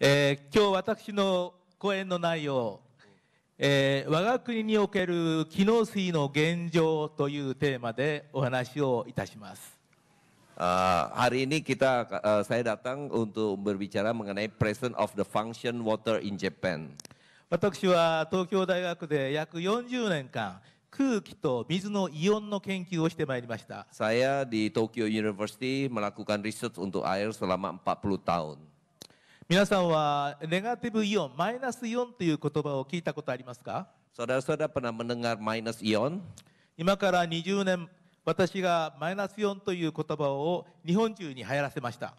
えー、今日私の講演の内容、えー、我が国における機能水の現状というテーマでお話をいたします。Uh, hari ini kita uh, saya datang untuk berbicara mengenai present of the function water in Japan. 私は東京大学で約40年間空気と水のイオンの研究をしてまいりました。Saya di Tokyo University melakukan research untuk air selama 40 tahun. 皆さんはネガティブイオン、マイナスイオンという言葉を聞いたことありますか Saudara-saudara pernah mendengar minus ion? 今から20年、私がマイナスイオンという言葉を日本中に流行らせました。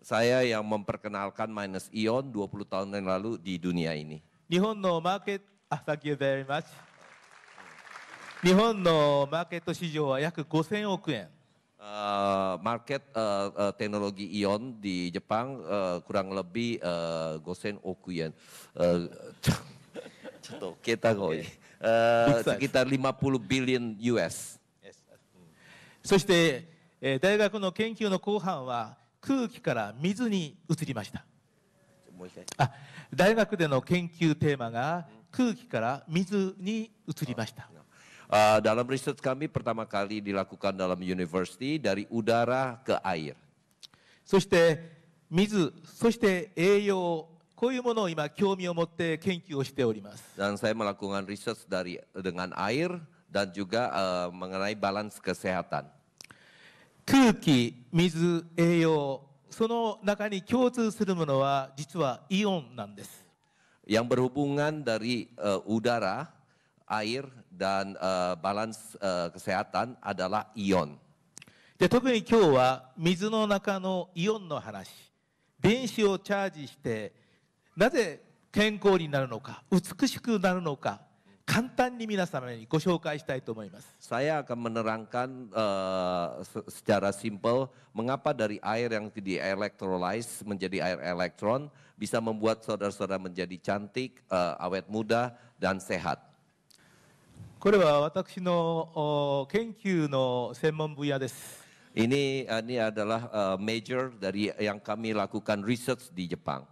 Saya yang memperkenalkan minus ion 20 tahun yang lalu di dunia ini. 日本のマーケット、ah, thank you very much. 日本のマーケット市場は約5000億円。Uh, market uh, uh, teknologi ion di Jepang uh, kurang lebih uh, gosen oku yen. Uh, ちょっと桁が多い。Uh, sekitar 50 billion US。そして、えー、大学の研究の後半は空気から水に移りました。もう一回。あ、大学での研究テーマが空気から水に移りました。Uh, dalam riset kami pertama kali dilakukan dalam university dari udara ke air. そして水、そして栄養、こういうものを今興味を持って研究をしております。Dan saya melakukan research dari dengan air dan juga uh, mengenai balans kesehatan. 空気、水、栄養、その中に共通するものは実はイオンなんです。Yang berhubungan dari uh, udara air dan uh, eh, balans uh, eh, kesehatan adalah ion. で特に今日は水の中のイオンの話電子をチャージしてなぜ健康になるのか美しくなるのか簡単に皆様にご紹介したいと思います。Saya akan menerangkan uh, secara simpel mengapa dari air yang di elektrolis menjadi air elektron bisa membuat saudara-saudara menjadi cantik, uh, awet muda dan sehat. これは私の研究の専門分野です。Ini ini adalah uh, major dari yang kami lakukan research di Jepang.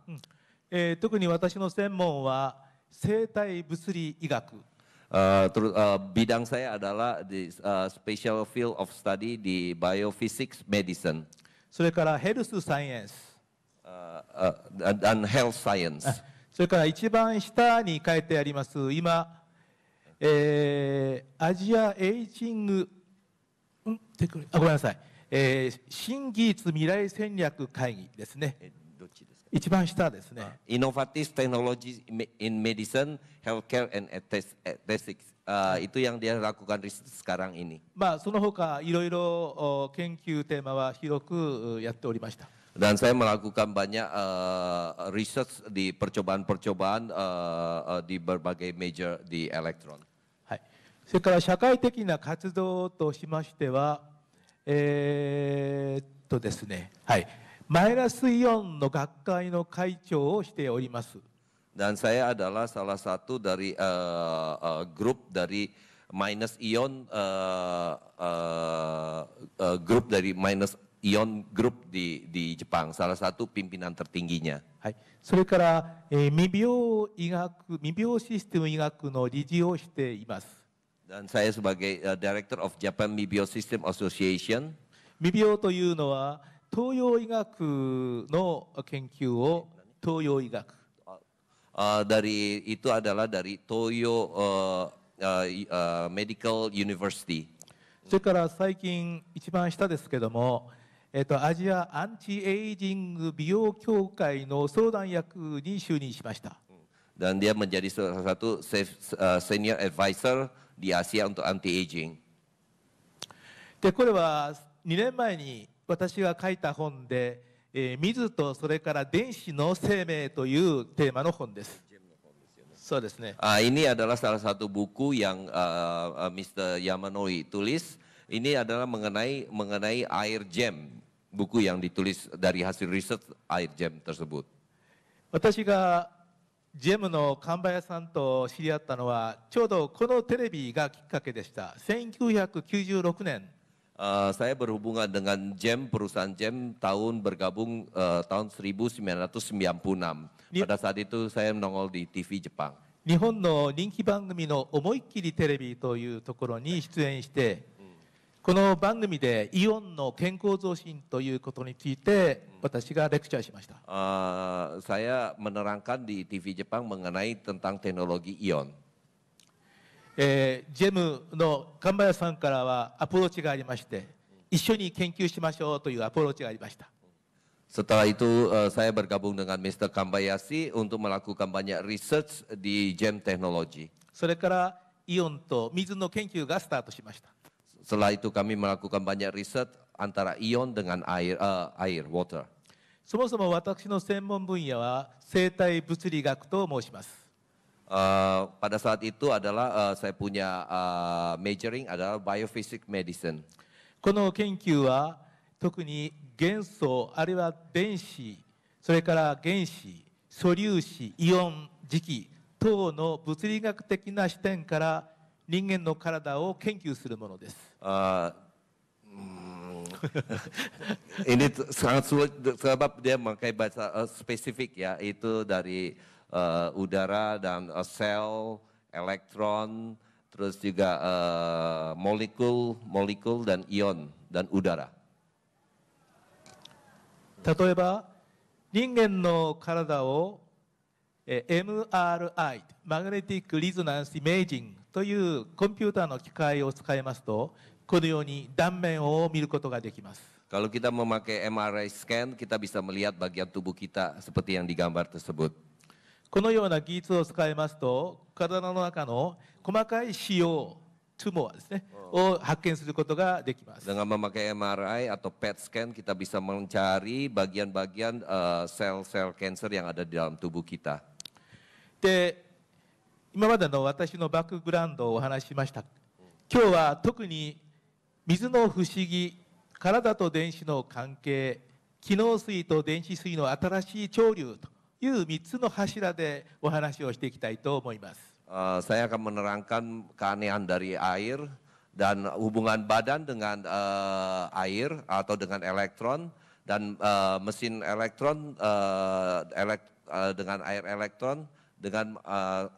えー、特に私の専門は生体物理医学。Uh, ter, uh, bidang saya adalah di uh, special field of study di biophysics medicine. それからヘルスサイエンス。Uh, uh, and health science. それから一番下に書いてあります今。えー、アジアエイジング、んてくれあごめんなさい、えー、新技術未来戦略会議ですね。一番下ですね。イノフティス・テクノロジー・イン・メディサン・ヘルケア・エテス・エテスクその他いろいろ研究テーマは広くやっておりました。Dan saya melakukan banyak uh, research di p e r c o b a a n p e r c o b それから社会的な活動としましては、えー、っとですね、はい、マイナスイオンの学会の会長をしております。Dan saya adalah salah satu dari uh, uh, grup dari minus ion uh, uh, uh, grup dari minus ion group di di Jepang, salah satu pimpinan tertingginya. はい、それから、えー、未病医学未病システム医学の理事をしています。dan saya sebagai uh, Director of Japan Mibio System Association 未病というのは東洋医学の研究を東洋医学 uh, dari itu adalah dari Toyo uh, uh, uh, Medical University それから最近一番下ですけども、えっと、アジアアンチエイジング美容協会の相談役に就任しました。dan dia menjadi salah satu eh, senior advisor di Asia untuk anti-aging. で、これは2年前に私が書いた本で、えー、水とそれから電子の生命というテーマの本です。そうですね。あ、ini adalah salah satu buku yang uh, eh, eh, Mr. Yamanoi tulis. Ini adalah mengenai mengenai air jam, buku yang ditulis dari hasil riset air jam tersebut. 私が GM の神林さんと知り合ったのはちょうどこのテレビがきっかけでした1996年 Uh, saya berhubungan dengan Jam perusahaan Jam tahun bergabung uh, tahun 1996. Pada saat itu saya menongol di TV Jepang. 日本の人気番組の思いっきりテレビというところに出演して。この番組でイオンの健康増進ということについて私がレクチャーしました。ああ、私は、私は、私は、さんからは、アプローチがありまして一緒に研究しましょうというアプローチがありました。それからイオンと水の研究がスタートしました Setelah itu kami melakukan banyak riset antara ion dengan air, uh, air water. そもそも私の専門分野は生体物理学と申します。Uh, pada saat itu adalah uh, saya punya uh, majoring adalah biophysics medicine. この研究は特に元素あるいは電子それから原子素粒子イオン磁気等の物理学的な視点から人間の体を研究するものです。Uh, ini sangat sulit sebab dia memakai bahasa uh, spesifik ya itu dari uh, udara dan uh, sel, elektron, terus juga uh, molekul, molekul dan ion dan udara. 例えば人間の体を MRI マグネティックリゾナンスイメージングというコンピューターの機械を使いますと、このように断面を見ることができます。Kalau kita memakai MRI scan, kita bisa melihat bagian tubuh kita seperti yang digambar tersebut. このような技術を使いますと、体の中の細かい腫瘍、トゥモアですね、を発見することができます。Dengan memakai MRI atau PET scan, kita bisa mencari bagian-bagian sel-sel cancer yang ada di dalam tubuh kita. で今までの私のバックグラウンドをお話ししました今日は特に水の不思議体と電子の関係機能水と電子水の新しい潮流という3つの柱でお話をしていきたいと思います。Uh, saya akan menerangkan keanehan dari air dan hubungan badan dengan uh, air atau dengan elektron dan uh, mesin elektron uh, elek, uh, dengan air elektron dengan uh,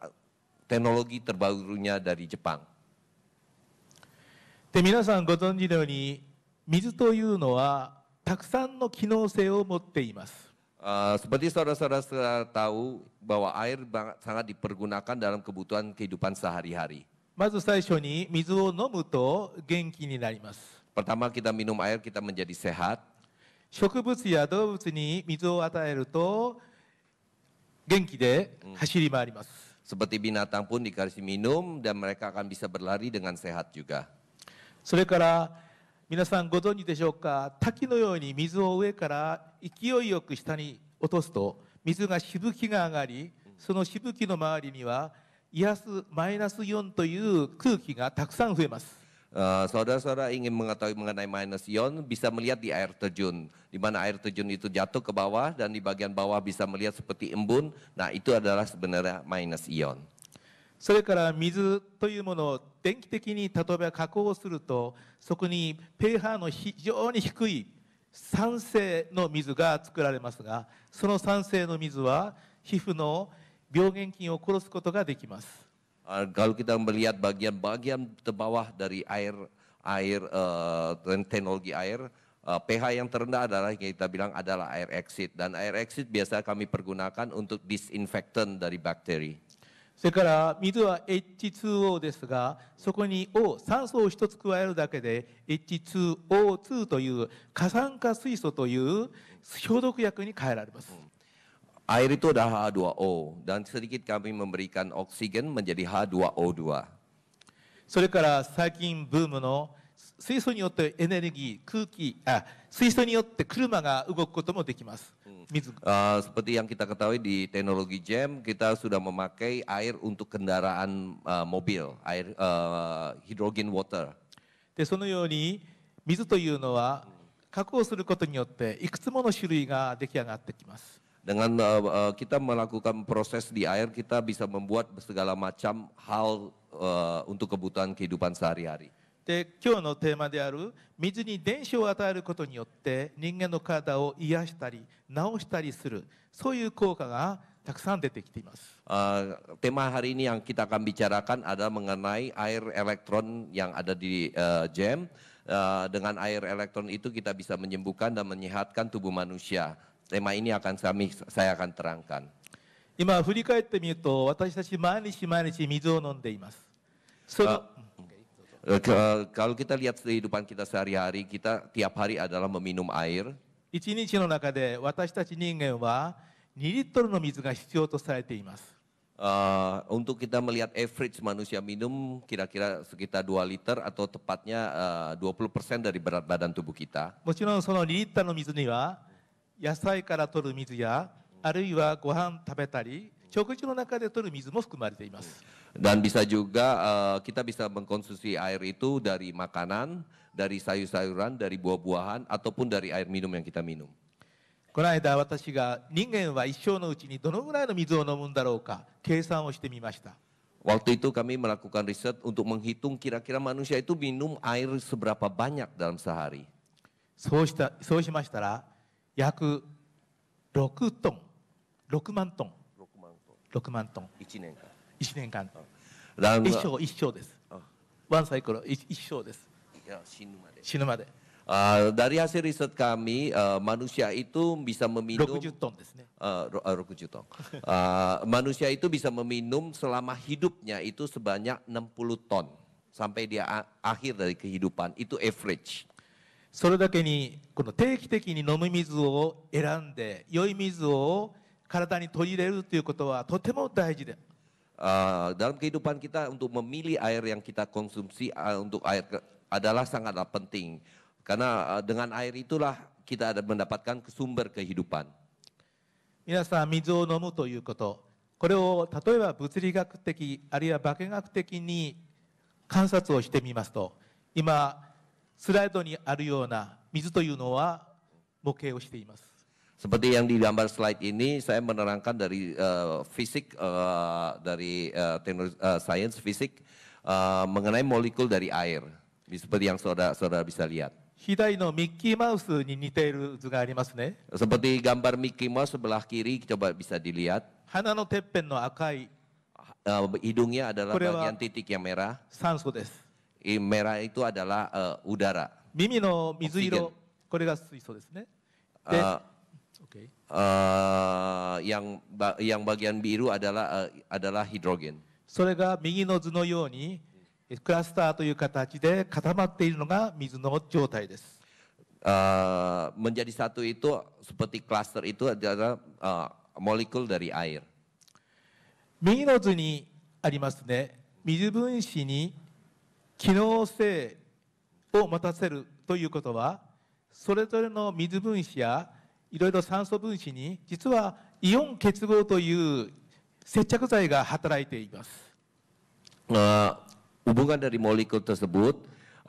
teknologi terbarunya dari Jepang. で皆さんご存知のように水というのはたくさんの機能性を持っています。Uh, seperti saudara-saudara tahu bahwa air sangat dipergunakan dalam kebutuhan kehidupan sehari-hari. まず最初に水を飲むと元気になります。Pertama kita minum air kita menjadi sehat. 植物や動物に水を与えると元気で走り回ります。Seperti binatang pun dikasih minum dan mereka akan bisa berlari dengan sehat juga. それから皆さんご存知でしょうか滝のように水を上から勢いよく下に落とすと水がしぶきが上がりそのしぶきの周りには癒すマイナス4という空気がたくさん増えます。Eh, saudara-saudara uh, ingin mengetahui mengenai minus ion bisa melihat di air terjun. Di mana air terjun itu jatuh ke bawah dan di bagian bawah bisa melihat seperti embun. Nah itu adalah sebenarnya minus ion. それから水というものを電気的に例えば加工するとそこに pH の非常に低い酸性の水が作られますがその酸性の水は皮膚の病原菌を殺すことができます。Uh, kalau kita melihat bagian-bagian terbawah dari air air uh, teknologi air uh, pH yang terendah adalah yang kita bilang adalah air exit dan air exit biasa kami pergunakan untuk disinfektan dari bakteri. それから水は H2O ですがそこに O H2O2 という過酸化水素という消毒薬に変えられます。Air itu d a l a h H2O dan sedikit kami memberikan oksigen menjadi H2O2. それから最近ブームの水素によってエネルギー、空気、あ水素によって車が動くこともできます。水ああ、そういうのを見たことは、テノロジー GEM は、水を使って、ヒドロゲンウォーター。で、そのように、水というのは、加工することによって、いくつもの種類が出来上がってきます。Dengan uh, uh, kita melakukan proses di air, kita bisa membuat segala macam hal uh, untuk kebutuhan kehidupan sehari-hari. で今日のテーマである水に電子を与えることによって人間の体を癒したり治したりするそういう効果がたくさん出てきています。Uh, tema hari ini yang kita akan bicarakan adalah mengenai air elektron yang ada di uh, jam. Uh, dengan air elektron itu kita bisa menyembuhkan dan menyehatkan tubuh manusia tema ini akan kami saya akan terangkan. 今振り返ってみると私たち毎日毎日水を飲んでいます。その、uh, kalau kita lihat kehidupan kita sehari-hari, kita tiap hari adalah meminum air. 2リットルの水が必要とされています uh untuk kita melihat average manusia minum kira-kira sekitar 2 liter atau tepatnya eh, uh, 20% dari berat badan tubuh kita. もちろんその2リッターの水には野菜から取る水やあるいはご飯食べたり食事の中で取る水も含まれています。Dan bisa juga uh, kita bisa mengkonsumsi air itu dari makanan, dari sayur-sayuran, dari buah-buahan ataupun dari air minum yang kita minum. この間私が人間は一生のうちにどのぐらいの水を飲むんだろうか計算をしてみました。Waktu itu kami melakukan riset untuk menghitung kira-kira manusia itu minum air seberapa banyak dalam sehari. 約6 dari hasil riset kami, uh, manusia itu bisa meminum 60 ton, uh, 60 ton. Uh, manusia itu bisa meminum selama hidupnya itu sebanyak 60 ton sampai dia akhir dari kehidupan itu average. それだけにこの定期的に飲む水を選んで良い水を体に取り入れるということはとても大事で Uh, dalam kehidupan kita untuk memilih air yang kita konsumsi uh, untuk air ke, adalah sangatlah penting karena uh, dengan air itulah kita ada mendapatkan sumber kehidupan. 皆さん水を飲むということこれを例えば物理学的あるいは化学的に観察をしてみますと今スライドにあるような水というのは模型をしています。Seperti yang di gambar slide ini, saya menerangkan dari uh, fisik, uh, dari uh, eh, tenor, uh, science fisik uh, mengenai molekul dari air. Seperti yang saudara-saudara bisa lihat. Seperti gambar Mickey Mouse sebelah kiri, coba bisa dilihat. Uh, hidungnya adalah bagian titik yang merah. 酸素です。merah itu adalah uh, udara. Mimi no mizuiro, kore ga suiso desu ne. De, uh, okay. uh, yang ba, yang bagian biru adalah uh, adalah hidrogen. Sore ga mingi no no zu ni cluster それが右の図のようにクラスターという形で固まっているのが水の状態です。Uh, menjadi satu itu seperti cluster itu adalah uh, molekul dari air. 右の図にありますね。水分子に機能性を持たせるということはそれぞれの水分子やいろいろ酸素分子に実はイオン結合という接着剤が働いています。Uh, hubungan dari molekul tersebut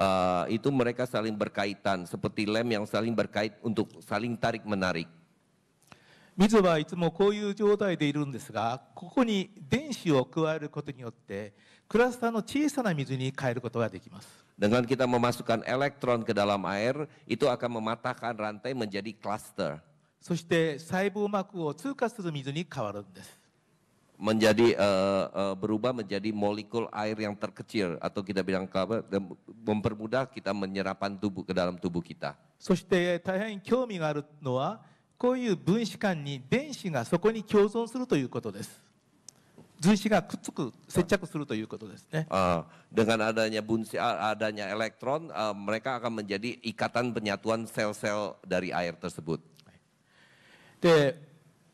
uh, itu mereka saling berkaitan seperti lem yang saling berkait untuk saling tarik menarik. 水はいつもこういう状態でいるんですがここに電子を加えることによってクラスターの小さな水に変えることができます。Dengan kita memasukkan elektron ke dalam air, itu akan mematahkan rantai menjadi cluster. そして細胞膜を通過する水に変わるんです。menjadi uh, uh, berubah menjadi molekul air yang terkecil atau kita bilang apa mempermudah kita menyerapan tubuh ke dalam tubuh kita. そして大変興味があるのはこういう分子間に電子がそこに共存するということです。随子がくっつく接着するということですね。Uh, dengan adanya bunsi adanya elektron uh, mereka akan menjadi ikatan penyatuan sel-sel dari air tersebut. で、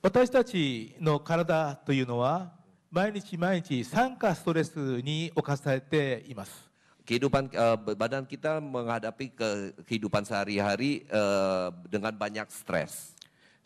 私たちの体というのは毎日毎日酸化ストレスに侵されています。Kehidupan uh, badan kita menghadapi ke kehidupan sehari-hari uh, dengan banyak stres.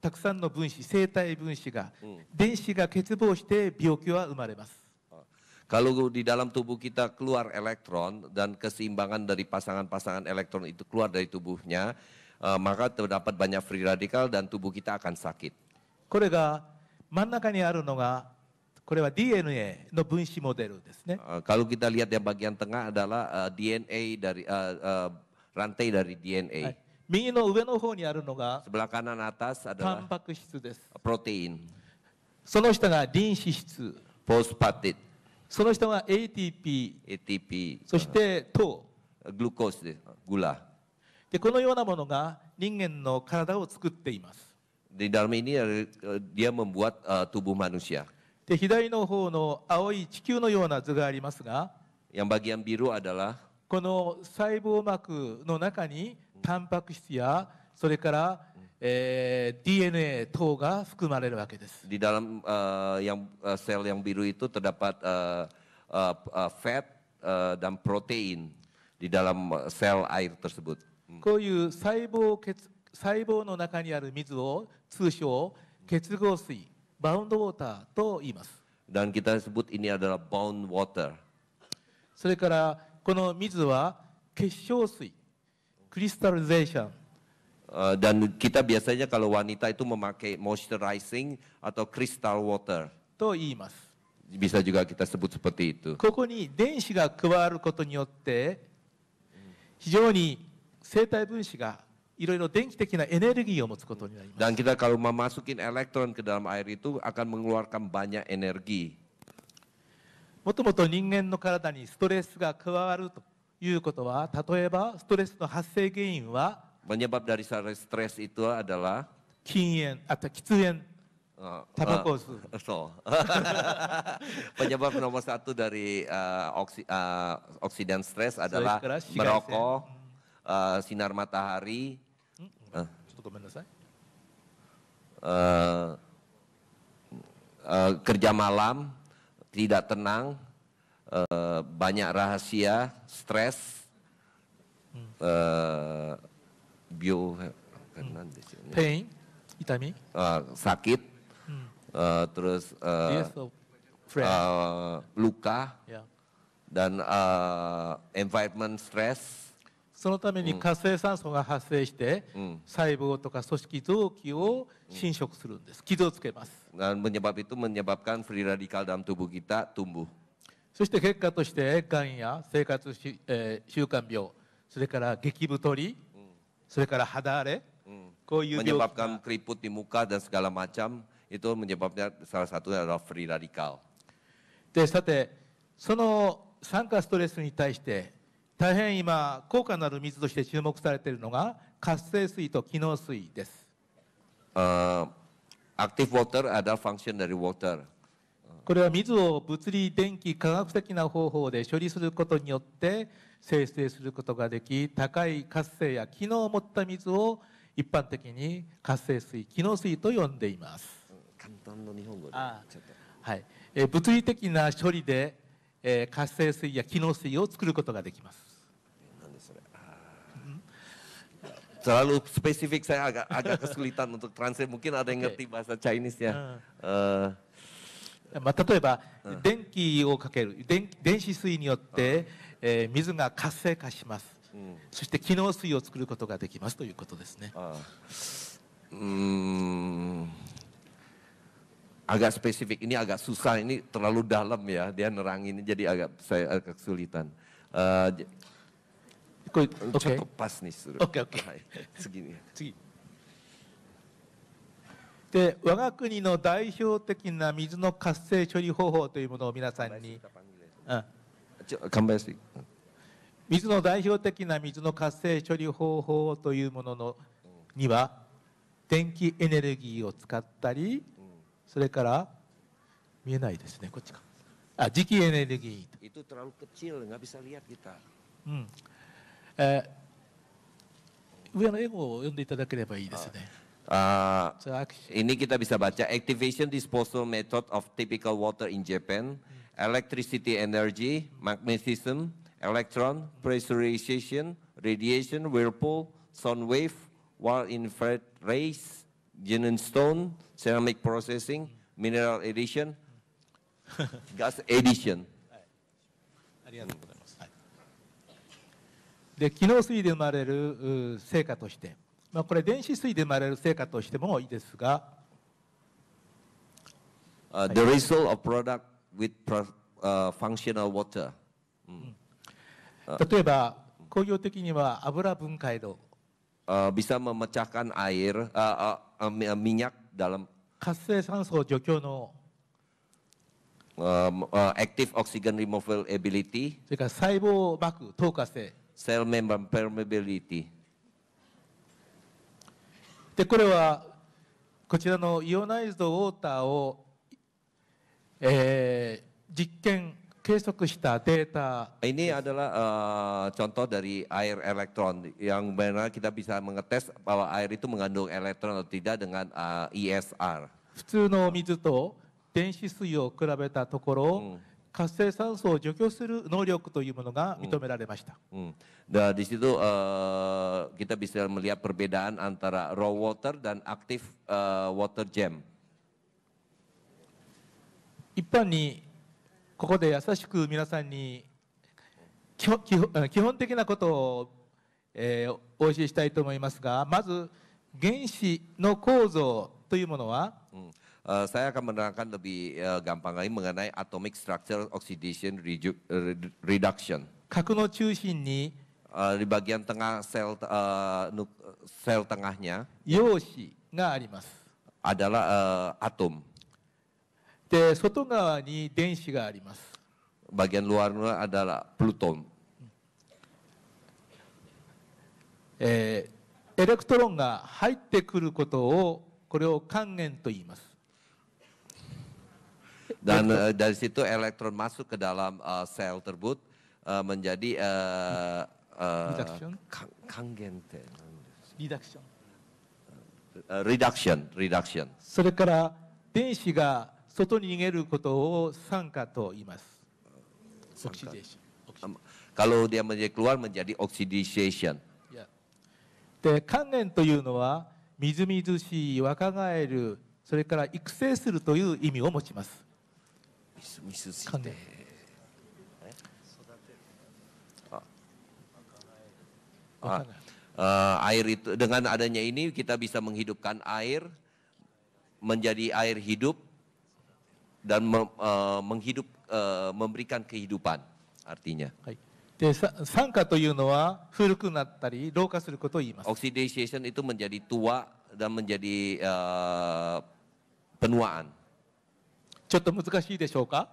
たくさんの分子生体分子が、電子が欠乏して病気は生まれます。Kalau di dalam tubuh kita keluar elektron dan keseimbangan dari pasangan-pasangan elektron itu keluar dari tubuhnya, uh, maka terdapat banyak free radikal dan tubuh kita akan sakit. kalau kita lihat yang bagian tengah adalah uh, eh, DNA dari uh, uh, rantai dari DNA. 右の上の方にあるのがタンパク質です。その下が臨死質。その人が ATP。ATP。そして糖。グルコーでこのようなものが人間の体を作っています。で、左の方の青い地球のような図がありますが、この細胞膜の中に、タンパク質やそれから、eh, DNA 等が含まれるわけです。Di dalam uh, yang uh, sel yang biru itu terdapat uh, uh, uh, fat uh, dan protein di dalam sel air tersebut. こういう細胞結細胞の中にある水を通称結合水、バウンドウォーターと言います。Dan kita sebut ini adalah bound water. それからこの水は結晶水。crystallization. Uh, dan kita biasanya kalau wanita itu memakai moisturizing atau crystal water. と言います。bisa juga kita sebut seperti itu. ここに電子が加わることによって非常に生体分子がいろいろ電気的なエネルギーを持つことになります。Dan kita kalau memasukin elektron ke dalam air itu akan mengeluarkan banyak energi. もともと人間の体にストレスが加わると Menyebab dari stres itu adalah atau oh. So. Penyebab nomor satu dari uh, oksi, uh, oksidan stres adalah merokok, uh, sinar matahari. Uh, uh, kerja malam, tidak tenang uh, banyak rahasia, stres, uh, bio hmm. pain, itami, uh, eh, sakit, hmm. uh, terus uh, uh, luka, yeah. dan uh, environment stress. そのために活性酸素が発生して、うん、細胞とか組織臓器を侵食するんです。傷をつけます。Dan itu menyebabkan free radikal dalam tubuh kita tumbuh. そして結果としてがんや生活し、えー、習慣病それから激太り、うん、それから肌荒れ、うん、こういう病気 menyebabkan keriput di muka dan segala macam itu menyebabnya salah satunya adalah free radikal でさてその酸化ストレスに対して大変今効果のある水として注目されているのが活性水と機能水です、uh, active water adalah function dari water これは水を物理電気科学的な方法で処理することによって生成することができ高い活性や機能を持った水を一般的に活性水機能水と呼んでいます、簡単な日本語ではい、え物理的な処理で、え活性水や機能水を作ることができます何でそれスペシフィック s p あ s i f i k saya ン g a k agak k e s u l i t a チャイニ u k t r Uh, まあ、例えば、電気をかける電電子水によって、うえ水が活性化します、そして機能水を作ることができますということですね。あうんあがスペシフィックに、あが ini agak susah ini terlalu dalam ya dia これちょっとパスにする。オッケーオッケー。はい。次に。次。で我が国の代表的な水の活性処理方法というものを皆さんに、水の代表的な水の活性処理方法というもののには電気エネルギーを使ったり、それから見えないですねこっちかあ磁気エネルギー、うんえー、上の英語を読んでいただければいいですね。Uh, so ini kita bisa baca activation disposal method of typical water in Japan, electricity energy, magnetism, electron, pressurization, radiation, whirlpool, sound wave, while infrared rays, gin and stone, ceramic processing, mineral addition, gas addition. ありがとうございます。で、機能推理で生まれる成果として、まあ、これ電子水で生まれる成果としてもいいですが、uh, the result of product with pro, uh, functional water、うん、例えば工業的には油分解度、uh, bisa memecahkan air uh, uh, minyak dalam 活性酸素除去の Um, uh, active oxygen removal ability. それから細胞膜透過性。Cell membrane permeability. でこれはこちらのイオナイズドウォーターを、えー、実験 Ini adalah uh, contoh dari air elektron yang benar kita bisa mengetes bahwa air itu mengandung elektron atau tidak dengan uh, ESR. 普通の水と電子水を比べたところ、うん活性酸素を除去する能力というものが認められました。一般にここで優しく皆さんに基本基本的なことを、えー、お教えしたいと思いますが、まず原子の構造というものは Uh, saya akan menerangkan lebih uh, gampang lagi mengenai atomic structure oxidation reju, uh, reduction. Uh, di bagian tengah sel uh, nuk, sel tengahnya yoshi ga adalah uh, atom. De sotogawa ni denshi ga arimasu. Bagian luar adalah pluton. Eh, iimasu. Dan uh, dari situ elektron masuk ke dalam uh, sel tersebut uh, menjadi uh, uh, reduction. Kangente. Reduction. Uh, reduction, reduction. Kalau dia menjadi keluar menjadi oxidation. Yeah air itu dengan adanya ini kita bisa menghidupkan air menjadi air hidup dan e, menghidup e, memberikan kehidupan artinya. で、酸化というのは古くなったり老化することを言います。Oxidation itu menjadi tua dan menjadi e, penuaan. ちょっと難しいでしょうか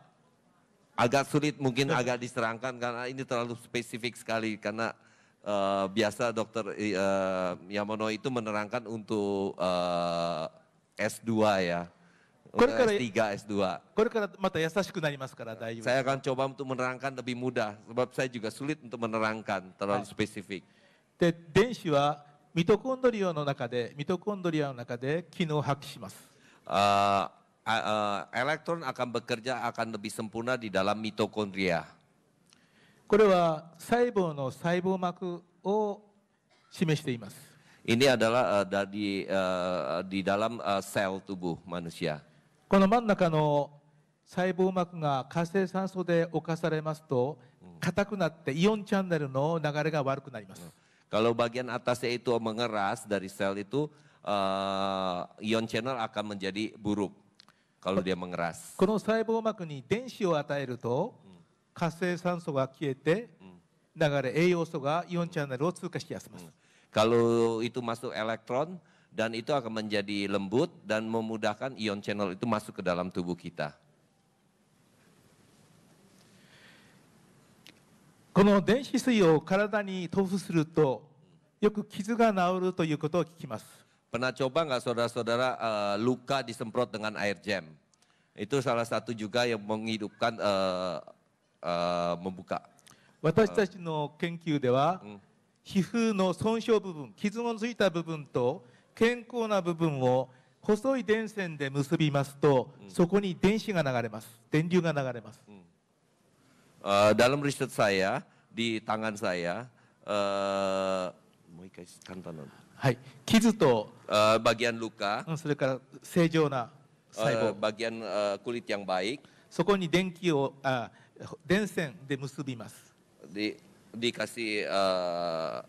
agak sulit mungkin iya. agak diserangkan karena ini terlalu spesifik sekali karena uh, biasa dokter uh, Yamono itu menerangkan untuk uh, eh, S2 ya. S3, S2. Saya akan coba untuk menerangkan lebih mudah sebab saya juga sulit untuk menerangkan terlalu iya. spesifik. で、電子はミトコンドリアの中で、ミトコンドリアの中で機能を発揮します。Uh, E, elektron akan bekerja akan lebih sempurna di dalam mitokondria. Ini adalah uh, e, dari uh, e, di dalam uh, sel tubuh manusia. この真ん中の細胞膜が活性酸素で侵されますと、硬くなってイオンチャンネルの流れが悪くなります。Kalau bagian atasnya itu mengeras dari sel itu, ion channel akan menjadi buruk. kalau dia mengeras. この細胞膜に電子を与えると、活性酸素が消えて、流れ栄養素がイオンチャンネルを通過しやすます。Kalau itu masuk elektron dan itu akan menjadi lembut dan memudahkan ion channel itu masuk ke dalam tubuh kita. この電子水を体に塗布するとよく傷が治るということを聞きます。Pernah coba nggak saudara-saudara uh, luka disemprot dengan air jam? Itu salah satu juga yang menghidupkan uh, eh, uh, eh, membuka. 私たちの研究では、うん、皮膚の損傷部分、傷のついた部分と健康な部分を細い電線で結びますと、うん、そこに電子が流れます。電流が流れます。うん uh, dalam はい、傷と、uh, bagian luka, bagian eh, kulit yang baik, そこに電気を、uh, 電線で結びます。Di, dikasih uh,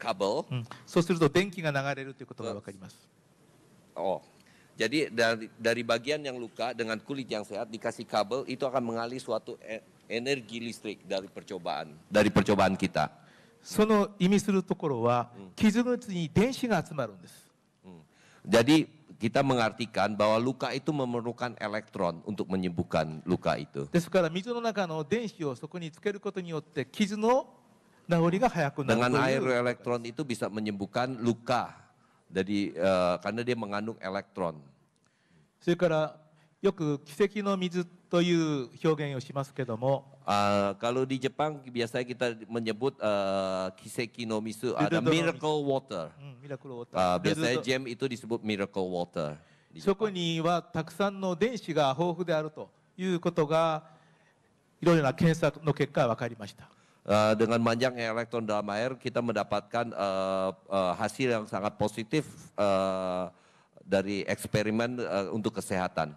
kabel. うん、そうすると電気が流れるということがわかります。Oh. Jadi dari dari bagian yang luka dengan kulit yang sehat dikasih kabel itu akan mengalir suatu e-, energi listrik dari percobaan dari percobaan kita. その意味するところは、傷口に電子が集まるんです。Jadi kita mengartikan bahwa luka itu memerlukan elektron untuk menyembuhkan luka itu. ですから水の中の電子をそこにつけることによって傷の治りが早くなる。Dengan air elektron itu bisa menyembuhkan luka. Jadi uh, karena dia mengandung elektron. それからよく奇跡の水という表現をしますけども。Eh, kalau di Jepang biasanya kita menyebut uh, kiseki no misu eh, ada miracle water. Uh, biasanya jam itu disebut miracle water. そこにはたくさんの電子が豊富であるということがいろいろな検査の結果分かりました。Uh, dengan panjang elektron dalam air kita mendapatkan uh, uh, hasil yang sangat positif uh, dari eksperimen uh, untuk kesehatan.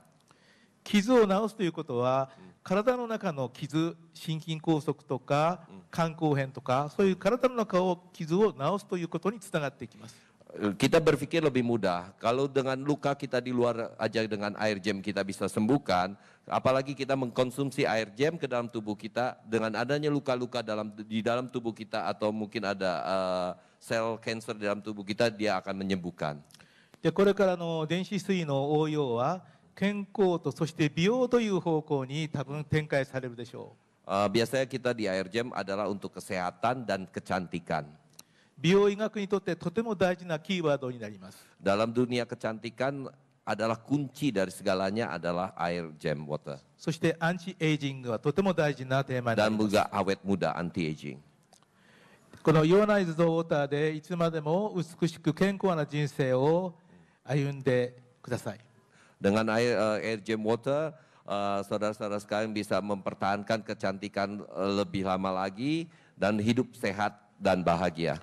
傷を治すということは、うん体の中の傷心筋梗塞とか肝硬変とかそういう体の中を傷を治すということにつながっていきます。Kita berpikir lebih mudah. Kalau dengan luka kita di luar aja dengan air jam kita bisa sembuhkan, apalagi kita mengkonsumsi air jam ke dalam tubuh kita dengan adanya luka-luka dalam di dalam tubuh kita atau mungkin ada uh, sel cancer di dalam tubuh kita dia akan menyembuhkan. Ya, 健康とそして美容という方向に多分展開されるでしょう。Uh, biasanya kita di air jam adalah untuk kesehatan dan kecantikan. 美容医学にとってとても大事なキーワードになります。Dalam dunia kecantikan adalah kunci dari segalanya adalah air jam water. そしてアンチエイジングはとても大事なテーマになり Dan ます。juga awet muda anti aging. このヨーナイズドウォーターでいつまでも美しく健康な人生を歩んでください。Dengan air, uh, air gem water, eh, saudara-saudara uh, sekalian bisa mempertahankan kecantikan uh, lebih lama lagi dan hidup sehat dan bahagia.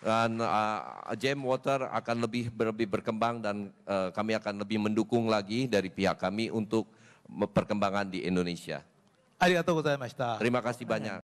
Dan uh, Jam Water akan lebih lebih berkembang dan uh, kami akan lebih mendukung lagi dari pihak kami untuk perkembangan di Indonesia. Terima kasih banyak.